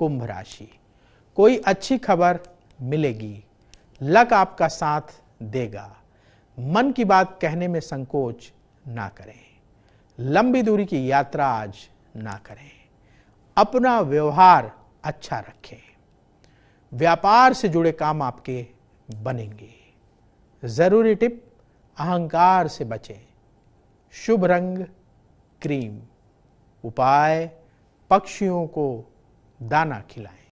कुंभ राशि कोई अच्छी खबर मिलेगी लक आपका साथ देगा मन की बात कहने में संकोच ना करें लंबी दूरी की यात्रा आज ना करें अपना व्यवहार अच्छा रखें व्यापार से जुड़े काम आपके बनेंगे जरूरी टिप अहंकार से बचें शुभ रंग क्रीम उपाय पक्षियों को दाना खिलाएं